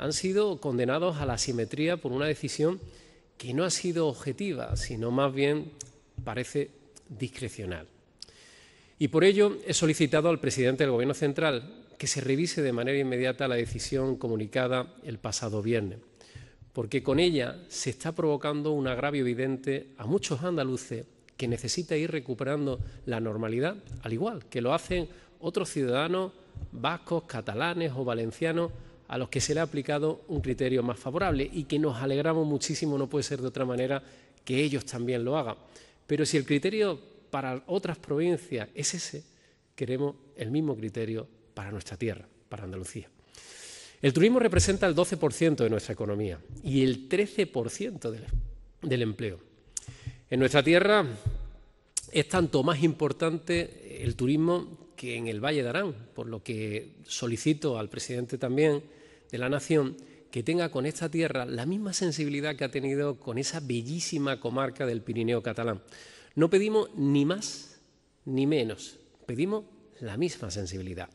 han sido condenados a la asimetría por una decisión que no ha sido objetiva, sino más bien parece discrecional. Y por ello he solicitado al presidente del Gobierno Central que se revise de manera inmediata la decisión comunicada el pasado viernes, porque con ella se está provocando un agravio evidente a muchos andaluces que necesitan ir recuperando la normalidad, al igual que lo hacen otros ciudadanos vascos, catalanes o valencianos a los que se le ha aplicado un criterio más favorable y que nos alegramos muchísimo, no puede ser de otra manera que ellos también lo hagan. Pero si el criterio para otras provincias es ese, queremos el mismo criterio para nuestra tierra, para Andalucía. El turismo representa el 12% de nuestra economía y el 13% del, empleo. En nuestra tierra es tanto más importante el turismo que en el Valle de Arán, por lo que solicito al presidente también de la Nación que tenga con esta tierra la misma sensibilidad que ha tenido con esa bellísima comarca del Pirineo catalán. No pedimos ni más ni menos, pedimos la misma sensibilidad.